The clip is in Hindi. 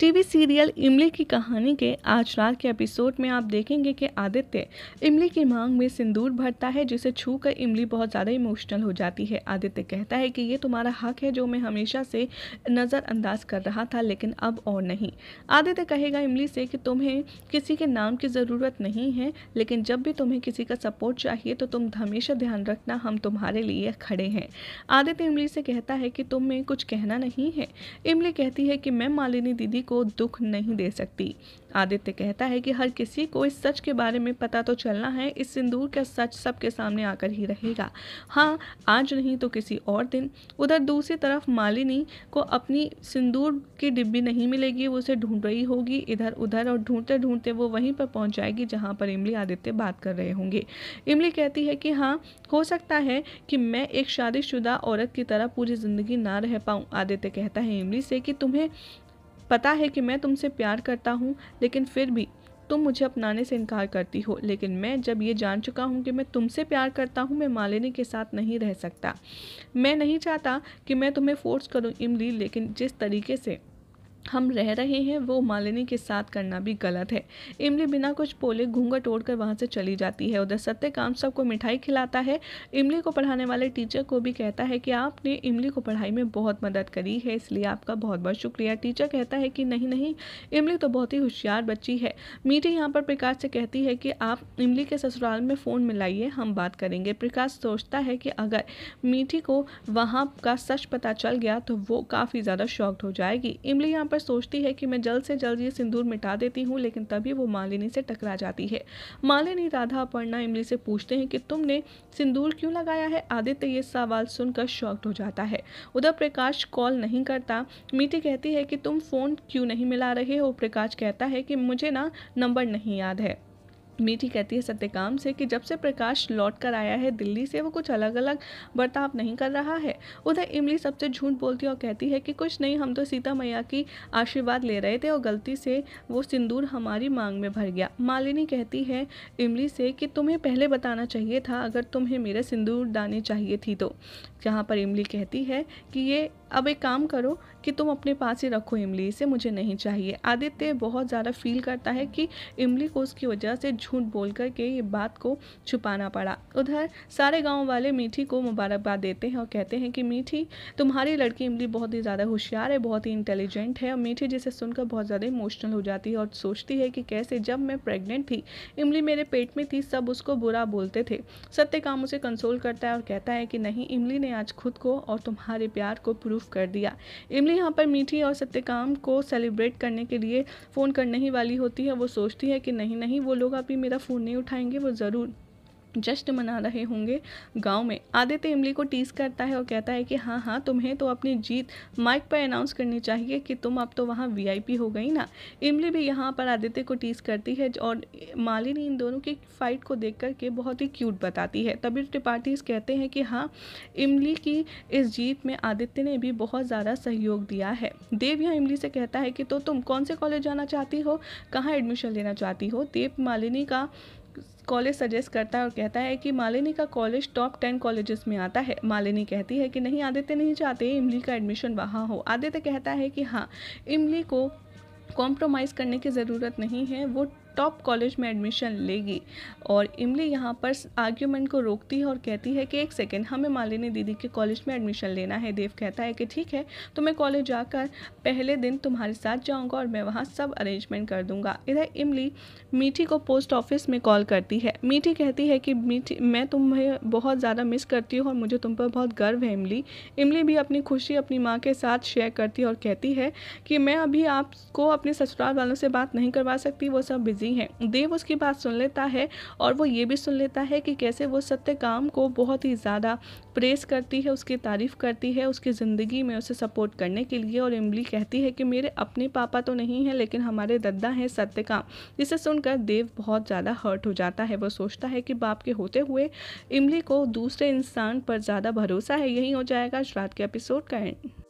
टीवी सीरियल इमली की कहानी के आज रात के एपिसोड में आप देखेंगे कि आदित्य इमली की मांग में सिंदूर भरता है जिसे छू कर इमली बहुत ज़्यादा इमोशनल हो जाती है आदित्य कहता है कि ये तुम्हारा हक है जो मैं हमेशा से नज़रअंदाज कर रहा था लेकिन अब और नहीं आदित्य कहेगा इमली से कि तुम्हें किसी के नाम की ज़रूरत नहीं है लेकिन जब भी तुम्हें किसी का सपोर्ट चाहिए तो तुम हमेशा ध्यान रखना हम तुम्हारे लिए खड़े हैं आदित्य इमली से कहता है कि तुम्हें कुछ कहना नहीं है इमली कहती है कि मैं मालिनी दीदी को दुख नहीं दे सकती आदित्य कहता है कि हर किसी को इस सच के बारे में पता तो चलना है इस सिंदूर का सच सबके सामने आकर ही रहेगा हाँ आज नहीं तो किसी और दिन उधर दूसरी तरफ मालिनी को अपनी सिंदूर की डिब्बी नहीं मिलेगी वो उसे ढूंढ रही होगी इधर उधर और ढूंढते ढूंढते वो वहीं पर पहुंच जाएगी जहाँ पर इमली आदित्य बात कर रहे होंगे इमली कहती है कि हाँ हो सकता है कि मैं एक शादीशुदा औरत की तरह पूरी ज़िंदगी ना रह पाऊँ आदित्य कहता है इमली से कि तुम्हें पता है कि मैं तुमसे प्यार करता हूँ लेकिन फिर भी तुम मुझे अपनाने से इनकार करती हो लेकिन मैं जब ये जान चुका हूँ कि मैं तुमसे प्यार करता हूँ मैं मालिनी के साथ नहीं रह सकता मैं नहीं चाहता कि मैं तुम्हें फोर्स करूँ इमली लेकिन जिस तरीके से हम रह रहे हैं वो मालिनी के साथ करना भी गलत है इमली बिना कुछ बोले घूंघट ओढ़ कर वहाँ से चली जाती है उधर सत्यकाम सबको मिठाई खिलाता है इमली को पढ़ाने वाले टीचर को भी कहता है कि आपने इमली को पढ़ाई में बहुत मदद करी है इसलिए आपका बहुत बहुत शुक्रिया टीचर कहता है कि नहीं नहीं इमली तो बहुत ही होशियार बच्ची है मीठी यहाँ पर प्रकाश से कहती है कि आप इमली के ससुराल में फ़ोन मिलाइए हम बात करेंगे प्रकाश सोचता है कि अगर मीठी को वहाँ का सच पता चल गया तो वो काफ़ी ज़्यादा शॉक्ड हो जाएगी इमली यहाँ यहाँ पर सोचती है कि मैं जल्द से जल्द ये सिंदूर मिटा देती हूँ लेकिन तभी वो मालिनी से टकरा जाती है मालिनी राधा अपर्णा इमली से पूछते हैं कि तुमने सिंदूर क्यों लगाया है आदित्य ये सवाल सुनकर शॉक्ड हो जाता है उधर प्रकाश कॉल नहीं करता मीठी कहती है कि तुम फ़ोन क्यों नहीं मिला रहे हो प्रकाश कहता है कि मुझे ना नंबर नहीं याद है मीठी कहती है सत्यकाम से कि जब से प्रकाश लौट कर आया है दिल्ली से वो कुछ अलग अलग बर्ताव नहीं कर रहा है उधर इमली सबसे झूठ बोलती है और कहती है कि कुछ नहीं हम तो सीता मैया की आशीर्वाद ले रहे थे और गलती से वो सिंदूर हमारी मांग में भर गया मालिनी कहती है इमली से कि तुम्हें पहले बताना चाहिए था अगर तुम्हें मेरे सिंदूर दाने चाहिए थी तो जहाँ पर इमली कहती है कि ये अब एक काम करो कि तुम अपने पास ही रखो इमली इसे मुझे नहीं चाहिए आदित्य बहुत ज़्यादा फील करता है कि इमली को उसकी वजह से झूठ बोल करके ये बात को छुपाना पड़ा उधर सारे गाँव वाले मीठी को मुबारकबाद देते हैं और कहते हैं कि मीठी तुम्हारी लड़की इमली बहुत ही ज़्यादा होशियार है बहुत ही इंटेलिजेंट है और मीठी जिसे सुनकर बहुत ज़्यादा इमोशनल हो जाती है और सोचती है कि कैसे जब मैं प्रेग्नेंट थी इमली मेरे पेट में थी सब उसको बुरा बोलते थे सत्य काम उसे कंसोल करता है और कहता है कि नहीं इमली ने आज खुद को और तुम्हारे प्यार को प्रूफ कर दिया इमली यहाँ पर मीठी और सत्यकाम को सेलिब्रेट करने के लिए फ़ोन करने ही वाली होती है वो सोचती है कि नहीं नहीं वो लोग अभी मेरा फ़ोन नहीं उठाएंगे वो ज़रूर जश्न मना रहे होंगे गांव में आदित्य इमली को टीस करता है और कहता है कि हाँ हाँ तुम्हें तो अपनी जीत माइक पर अनाउंस करनी चाहिए कि तुम अब तो वहाँ वीआईपी हो गई ना इमली भी यहाँ पर आदित्य को टीस करती है और मालिनी इन दोनों की फाइट को देख करके बहुत ही क्यूट बताती है तभी त्रिपाठीज कहते हैं कि हाँ इमली की इस जीत में आदित्य ने भी बहुत ज़्यादा सहयोग दिया है देव यहाँ इमली से कहता है कि तो तुम कौन से कॉलेज जाना चाहती हो कहाँ एडमिशन लेना चाहती हो देव मालिनी का कॉलेज सजेस्ट करता है और कहता है कि मालिनी का कॉलेज टॉप टेन कॉलेजेस में आता है मालिनी कहती है कि नहीं आदित्य नहीं चाहते इमली का एडमिशन वहाँ हो आदित्य कहता है कि हाँ इमली को कॉम्प्रोमाइज़ करने की ज़रूरत नहीं है वो टॉप कॉलेज में एडमिशन लेगी और इमली यहाँ पर आर्ग्यूमेंट को रोकती है और कहती है कि एक सेकेंड हमें मालिनी दीदी के कॉलेज में एडमिशन लेना है देव कहता है कि ठीक है तो मैं कॉलेज जाकर पहले दिन तुम्हारे साथ जाऊँगा और मैं वहाँ सब अरेंजमेंट कर दूँगा इधर इमली मीठी को पोस्ट ऑफिस में कॉल करती है मीठी कहती है कि मीठी मैं तुम्हें बहुत ज़्यादा मिस करती हूँ और मुझे तुम पर बहुत गर्व है इमली इमली भी अपनी खुशी अपनी माँ के साथ शेयर करती है और कहती है कि मैं अभी आपको अपने ससुराल वालों से बात नहीं करवा सकती वो सब बिज़ी करती हैं देव उसकी बात सुन लेता है और वो ये भी सुन लेता है कि कैसे वो सत्यकाम को बहुत ही ज़्यादा प्रेस करती है उसकी तारीफ़ करती है उसकी ज़िंदगी में उसे सपोर्ट करने के लिए और इमली कहती है कि मेरे अपने पापा तो नहीं हैं लेकिन हमारे दद्दा हैं सत्यकाम जिसे सुनकर देव बहुत ज़्यादा हर्ट हो जाता है वो सोचता है कि बाप के होते हुए इमली को दूसरे इंसान पर ज़्यादा भरोसा है यही हो जाएगा आज रात के एपिसोड का एंड